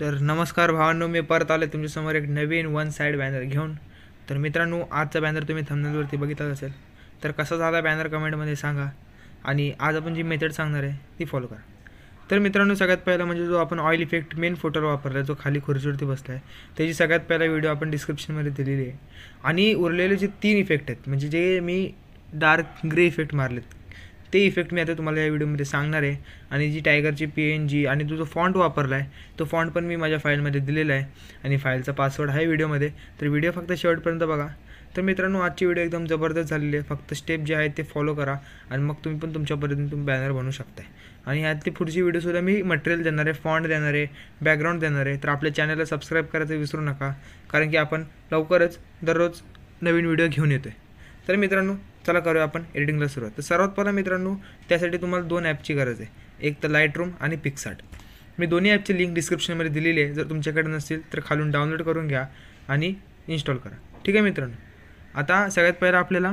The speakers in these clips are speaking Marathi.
तर नमस्कार भावांनो मी परत आले तुमच्यासमोर एक नवीन वन साईड बॅनर घेऊन तर मित्रांनो आजचा बॅनर तुम्ही थंबनेलवरती बघितलाच असेल तर कसा झाला बॅनर कमेंटमध्ये सांगा आणि आज आपण जी मेथड सांगणार आहे ती फॉलो करा तर मित्रांनो सगळ्यात पहिला म्हणजे जो आपण ऑइल इफेक्ट मेन फोटोवर वापरला जो खाली खुर्चीवरती बसला आहे त्याची सगळ्यात पहिला व्हिडिओ आपण डिस्क्रिप्शनमध्ये दिलेली आहे आणि उरलेले जे तीन इफेक्ट आहेत म्हणजे जे मी डार्क ग्रे इफेक्ट मारलेत ते इफेक्ट मी आता तुम्हाला या व्हिडिओमध्ये सांगणार आहे आणि जी टायगरची पी एन जी आणि तो जो फॉन्ट वापरला आहे तो फॉन्ट पण मी माझ्या फाईलमध्ये दिलेला आहे आणि फाईलचा पासवर्ड आहे व्हिडिओमध्ये तर व्हिडिओ फक्त शेवटपर्यंत बघा तर मित्रांनो आजची व्हिडिओ एकदम जबरदस्त झालेली आहे फक्त स्टेप जे आहे ते फॉलो करा आणि मग तुम्ही पण तुमच्या पद्धतीने तुम्ही बॅनर बनवू शकताय आणि ह्यातली पुढची व्हिडिओसुद्धा मी मटेरियल देणार आहे फॉन्ट देणार आहे बॅकग्राऊंड देणार आहे तर आपल्या चॅनलला सबस्क्राईब करायचं विसरू नका कारण की आपण लवकरच दररोज नवीन व्हिडिओ घेऊन येतो आहे तर मित्रांनो चला करूया आपण एडिटिंगला सुरुवात तर सर्वात पहिला मित्रांनो त्यासाठी तुम्हाला दोन ॲपची गरज आहे एक तर लाईट रूम आणि पिक्सार्ट मी दोन्ही ॲपची लिंक डिस्क्रिप्शनमध्ये दिलेली आहे जर तुमच्याकडे नसतील तर खालून डाउनलोड करून घ्या आणि इन्स्टॉल करा ठीक आहे मित्रांनो आता सगळ्यात पहिला आपल्याला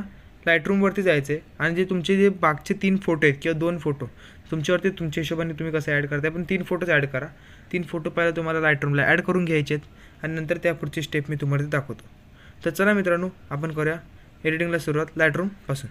रूमवरती जायचं आहे आणि जे तुमचे जे बागचे तीन फोटो आहेत किंवा दोन फोटो तुमच्यावरती तुमच्या हिशोबाने तुम्ही कसं ॲड करताय पण तीन फोटोज ॲड करा तीन फोटो पहिला तुम्हाला लाईटरूमला ॲड करून घ्यायचे आहेत आणि नंतर त्या पुढची स्टेप मी तुम्हाला दाखवतो तर चला मित्रांनो आपण करूया एडिटिंगला सुरुवात लायटरूमपासून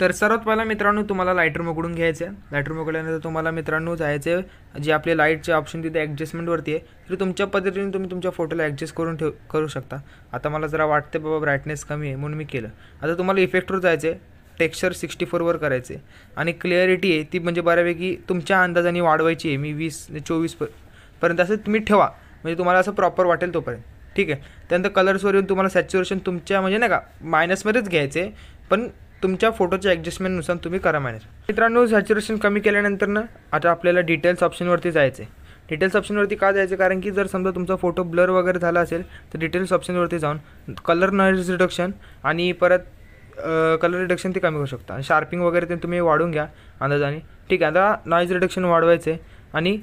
तर सर्वात पहिला मित्रांनो तुम्हाला लायटर उघडून घ्यायचं आहे लायटरूम उघडल्यानंतर तुम्हाला मित्रांनो जायचं आहे जे आपले लाईटचे ऑप्शन तिथे ॲडजस्टमेंटवरती आहे तरी तुमच्या पद्धतीने तुम्ही तुमच्या फोटोला ॲडजस्ट करून ठेव करू शकता आता मला जरा वाटते बाबा ब्राईटनेस कमी आहे म्हणून मी केलं आता तुम्हाला इफेक्टवर जायचं आहे टेक्स्चर सिक्स्टी फोरवर करायचे आणि क्लिअरिटी आहे ती म्हणजे बऱ्यापैकी तुमच्या अंदाजाने वाढवायची आहे मी वीस चोवीस पर्यंत असं तुम्ही ठेवा म्हणजे तुम्हाला असं प्रॉपर वाटेल तोपर्यंत ठीक आहे त्यानंतर कलर्सवर येऊन तुम्हाला सॅच्युरेशन तुमच्या म्हणजे नाही का मायनसमध्येच घ्यायचे पण तुमच्या फोटोच्या ॲडजस्टमेंटनुसार तुम्ही करा मायनस मित्रांनो सॅच्युरेशन कमी केल्यानंतर ना आता आपल्याला डिटेल्स ऑप्शनवरती जायचं आहे डिटेल्स ऑप्शनवरती का जायचं कारण की जर समजा तुमचा फोटो ब्लर वगैरे झाला असेल तर डिटेल्स ऑप्शनवरती जाऊन कलर नॉईज रिडक्शन आणि परत कलर रिडक्शन ते कमी करू शकता शार्पिंग वगैरे ते तुम्ही वाढून घ्या अंदाजाने ठीक आहे आता नॉईज रिडक्शन वाढवायचे आणि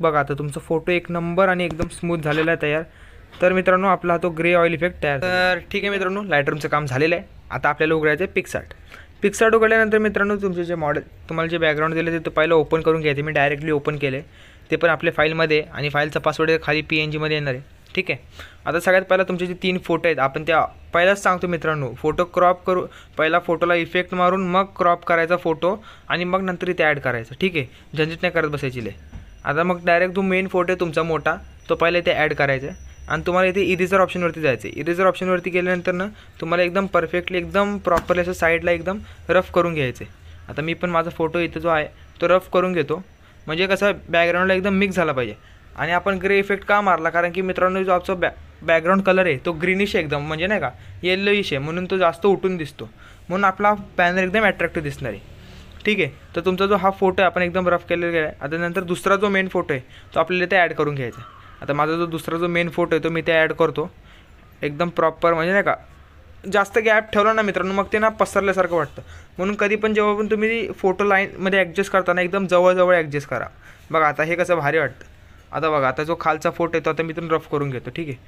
बघा आता तुमचा फोटो एक नंबर आणि एकदम स्मूथ झालेला आहे तयार तर मित्रांनो आपला तो ग्रे ऑइल इफेक्ट तयार तर ठीक आहे मित्रांनो लाईटरूमचं काम झालेलं आहे आता आपल्याला उघडायचं आहे पिक्सार्ट पिक्सार्ट उघडल्यानंतर मित्रांनो तुमचे जे मॉडेल तुम्हाला जे बॅकग्राऊंड दिले ते पहिलं ओपन करून घ्यायचे मी डायरेक्टली ओपन केले ते पण आपल्या फाईलमध्ये आणि फाईलचा पासवर्ड खाली पी एन जीमध्ये येणार आहे ठीक आहे आता सगळ्यात पहिला तुमचे जे तीन फोटो आहेत आपण त्या पहिलाच सांगतो मित्रांनो फोटो क्रॉप करू पहिला फोटोला इफेक्ट मारून मग क्रॉप करायचा फोटो आणि मग नंतर इथे ॲड करायचं ठीक आहे झंझट नाही करत बसायची आता मग डायरेक्ट जो मेन फोटो आहे तुमचा मोठा तो पहिला इथे ॲड करायचा आहे आणि तुम्हाला इथे इरेझर ऑप्शनवरती जायचं आहे इरेझर ऑप्शनवरती गेल्यानंतर ना तुम्हाला एकदम परफेक्टली एकदम प्रॉपरली असं साईडला एकदम रफ करून घ्यायचे आता मी पण माझा फोटो इथे जो आहे तो रफ करून घेतो म्हणजे कसं बॅकग्राऊंडला एकदम मिक्स झाला पाहिजे आणि आपण ग्रे इफेक्ट का मारला कारण की मित्रांनो जो आपला बॅ बॅकग्राऊंड कलर आहे तो ग्रीनिश आहे एकदम म्हणजे नाही का येल्लोईश आहे म्हणून तो जास्त उठून दिसतो म्हणून आपला बॅनर एकदम अट्रॅक्टिव्ह दिसणार आहे ठीक आहे तर तुमचा जो हा फोटो आहे आपण एकदम रफ केलेला आहे आता नंतर दुसरा जो मेन फोटो आहे तो आपल्याला ते ॲड करून घ्यायचा आता माझा जो दुसरा जो मेन फोटो आहे तो मी ते ॲड करतो एकदम प्रॉपर म्हणजे नाही का जास्त गॅप ठेवला ना मित्रांनो मग ते ना पसरल्यासारखं वाटतं म्हणून कधी पण जेव्हा पण तुम्ही फोटो लाईनमध्ये ॲडजस्ट करताना एकदम जवळजवळ ॲडजस्ट करा बघा आता हे कसं भारी वाटतं आता बघा आता जो खालचा फोटो आहे तो आता मी तुम्ही रफ करून घेतो ठीक आहे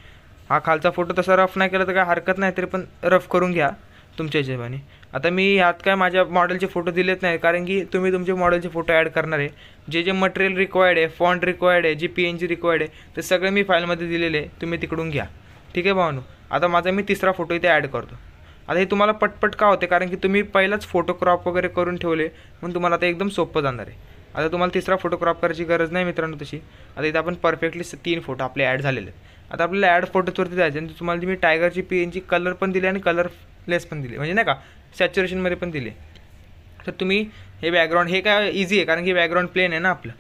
हा खालचा फोटो तसा रफ नाही केला तर काय हरकत नाही तरी पण रफ करून घ्या तुमच्या हिशोबाने आता मी ह्यात काय माझ्या मॉडेलचे फोटो दिलेत नाही कारण की तुम्ही तुमचे मॉडेलचे फोटो ॲड करणार आहे जे जे मटेरियल रिक्वायर्ड आहे फॉन्ट रिक्वायर्ड आहे जे पी एन जी रिक्वायर्ड आहे ते सगळे मी फाईलमध्ये दिलेले आहे तुम्ही तिकडून घ्या ठीक आहे भावानू आता माझा मी तिसरा फोटो इथे ॲड करतो आता हे तुम्हाला पटपट का होते कारण की तुम्ही पहिलाच फोटो क्रॉप वगैरे करून ठेवले म्हणून तुम्हाला आता एकदम सोपं जाणार आहे आता तुम्हाला तिसरा फोटो क्रॉप करायची गरज नाही मित्रांनो तशी आता इथं आपण परफेक्टली तीन फोटो आपले ॲड झालेले आहेत आता आपल्याला ॲड फोटोजवरती जायचे आणि तुम्हाला मी टायगरची पी एनची कलर पण दिली आणि कलर लेस पण दिले म्हणजे नाही का सॅच्युरेशनमध्ये पण दिले तर तुम्ही हे बॅकग्राऊंड हे काय इझी आहे कारण की बॅकग्राऊंड प्लेन आहे ना आपलं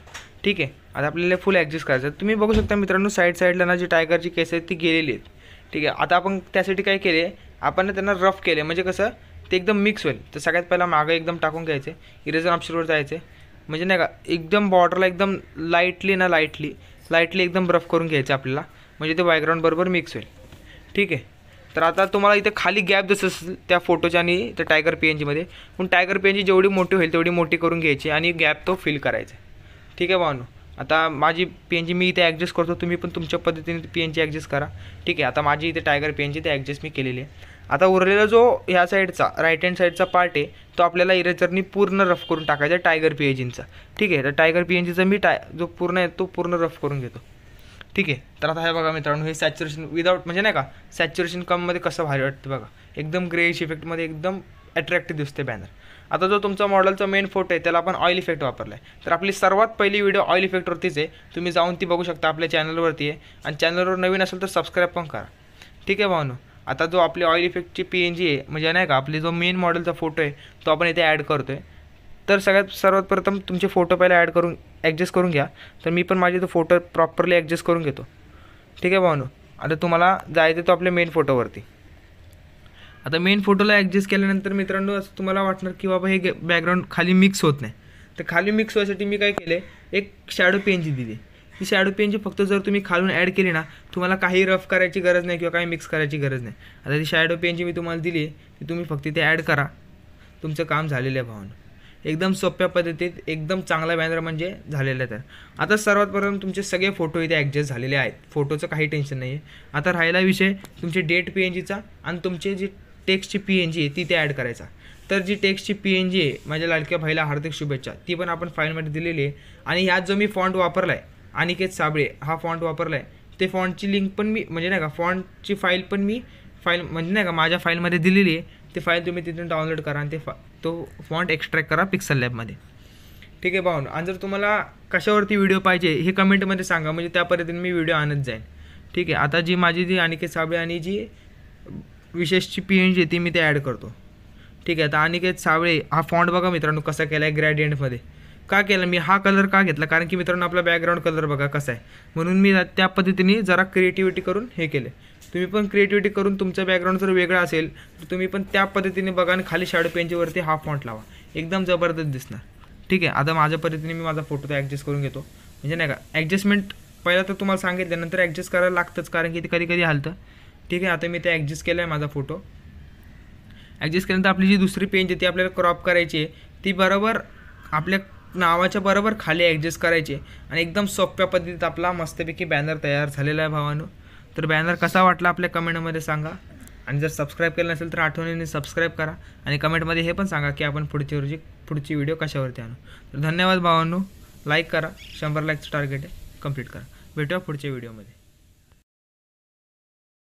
ठीक आहे आता आपल्याला फुल ॲडजस्ट करायचं तुम्ही बघू शकता मित्रांनो साईड साईडला ना जी टायगरची केस आहेत ती गेलेली आहेत ठीक आहे आता आपण त्यासाठी काय केले आपण त्यांना रफ केले म्हणजे कसं ते एकदम मिक्स होईल तर सगळ्यात पहिला मागं एकदम टाकून घ्यायचे इरेझर ऑप्शनवर जायचे म्हणजे नाही का एकदम बॉर्डरला एकदम लाईटली ना लाईटली लाईटली एकदम रफ करून घ्यायचं आपल्याला म्हणजे ते बॅकग्राऊंड बरोबर मिक्स होईल ठीक आहे तर आता तुम्हाला इथे खाली गॅप दिसत असेल त्या फोटोच्या आणि त्या टायगर पी एन जीमध्ये पण टायगर पी एन जी जेवढी मोठी होईल तेवढी मोठी करून घ्यायची आणि गॅप तो फिल करायचा ठीक आहे नो आता माझी पी एन जी मी इथे ॲडजस्ट करतो तुम्ही पण तुमच्या पद्धतीने पी एन जी ॲडजस्ट करा ठीक आहे आता माझी इथे टायगर पी एन जी ते ॲडजस्ट मी केलेली आहे आता उरलेला जो ह्या साईडचा राईट हँड साईडचा पार्ट आहे तो आपल्याला इरेजरनी पूर्ण रफ करून टाकायचा टायगर पी एन जीचा ठीक आहे तर टायगर पी एन जीचा मी टाय जो पूर्ण आहे तो पूर्ण रफ करून घेतो ठीक आहे तर आता हे बघा मित्रांनो हे सॅच्युरेशन विदाऊट म्हणजे नाही का सॅच्युरेशन कममध्ये कसं भारी वाटतं बघा एकदम ग्रेश इफेक्टमध्ये एकदम अट्रॅक्टिव्ह दिसते बॅनर आता जो तुमचा मॉडेलचा मेन फोटो आहे त्याला आपण ऑइल इफेक्ट वापरला आहे तर आपली सर्वात पहिली व्हिडिओ ऑइल इफेक्टवरतीच आहे तुम्ही जाऊन ती बघू शकता आपल्या चॅनलवरती आहे आणि चॅनलवर नवीन असेल तर सबस्क्राईब पण करा ठीक आहे भावनो आता जो आपली ऑइल इफेक्टची पी एन जी आहे म्हणजे नाही का आपली जो मेन मॉडेलचा फोटो आहे तो आपण इथे ॲड करतो आहे तर सगळ्यात सर्वात प्रथम तुमचे फोटो पहिला ॲड करून ॲडजस्ट करून घ्या तर मी पण माझे तो फोटो प्रॉपरली ॲडजस्ट करून घेतो ठीक आहे भाऊनो आता तुम्हाला जायचं तो आपल्या मेन फोटोवरती आता मेन फोटोला ॲडजस्ट केल्यानंतर मित्रांनो असं तुम्हाला वाटणार की बाबा हे बॅकग्राऊंड खाली मिक्स होत नाही तर खाली मिक्स होण्यासाठी मी काय केले एक शॅडो पेनची दिली ती शॅडो पेनची फक्त जर तुम्ही खालून ॲड केली ना तुम्हाला काही रफ करायची गरज नाही किंवा काही मिक्स करायची गरज नाही आता ती शॅडो पेनची मी तुम्हाला दिली ती तुम्ही फक्त इथे ॲड करा तुमचं काम झालेलं आहे भावना एकदम सोप्या पद्धतीत एकदम चांगला बॅनर म्हणजे झालेला तर आता सर्वात प्रथम तुमचे सगळे फोटो इथे ॲडजस्ट झालेले आहेत फोटोचं काही टेन्शन नाही आहे आता राहिला विषय तुमचे डेट पी एन जीचा आणि तुमचे जी टेक्स्टची पी एन जी आहे ती ते ॲड करायचा तर जी टेक्स्टची पी एन जी आहे माझ्या लाडक्या भाईला हार्दिक शुभेच्छा ती पण आपण फाईलमध्ये दिलेली आहे आणि ह्यात जो मी फॉन्ट वापरला आहे अनिकेत साबळे हा फॉन्ट वापरला आहे ते फॉन्टची लिंक पण मी म्हणजे नाही का फॉन्टची फाईल पण मी फाईल म्हणजे नाही का माझ्या फाईलमध्ये दिलेली आहे ते फाईल तुम्ही तिथून डाउनलोड करा आणि ते फा तो फॉन्ट एक्स्ट्रॅक्ट करा पिक्सल लॅबमध्ये ठीक आहे भाऊन आणि जर तुम्हाला कशावरती व्हिडिओ पाहिजे हे कमेंटमध्ये सांगा म्हणजे त्या पद्धतीने मी व्हिडिओ आणत जाईन ठीक आहे आता जी माझी जी अनिकेत साबळे आणि जी विशेषची पी एन जी ती मी ते ॲड करतो ठीक आहे आता अनिकेत साबळे हा फॉन्ट बघा मित्रांनो कसा केला आहे ग्रॅडियंटमध्ये का केला मी हा कलर का घेतला कारण की मित्रांनो आपला बॅकग्राऊंड कलर बघा कसा आहे म्हणून मी त्या पद्धतीने जरा क्रिएटिव्हिटी करून हे केले तुम्ही पण क्रिएटिव्हिटी करून तुमचा बॅकग्राऊंड जर वेगळा असेल तर तुम्ही पण त्या पद्धतीने बघा आणि खाली शाडो पेनच्यावरती हाफ फॉन्ट लावा एकदम जबरदस्त दिसणार ठीक आहे आता माझ्या पद्धतीने मी माझा फोटो तर ॲडजस्ट करून घेतो म्हणजे नाही का ॲडजस्टमेंट पहिला तर तुम्हाला सांगितलं नंतर ॲडजस्ट करायला लागतंच कारण की ते कधी कधी हलतं ठीक आहे आता मी ते ॲडजस्ट केलं आहे माझा फोटो ॲडजस्ट केल्यानंतर आपली जी दुसरी पेंज आहे ती आपल्याला क्रॉप करायची आहे ती बरोबर आपल्या नावाच्या बरोबर खाली ॲडजस्ट करायची आणि एकदम सोप्या पद्धतीत आपला मस्तपैकी बॅनर तयार झालेला आहे भावानं तर बॅनर कसा वाटला आपल्या कमेंटमध्ये सांगा आणि जर सबस्क्राईब केलं नसेल तर आठवणीने सबस्क्राईब करा आणि कमेंटमध्ये हे पण सांगा की आपण पुढची रोजी पुढची व्हिडिओ कशावरती आणू तर धन्यवाद भावांनो लाईक करा शंभर लाईकचं टार्गेट आहे कम्प्लीट करा भेटूया पुढच्या व्हिडिओमध्ये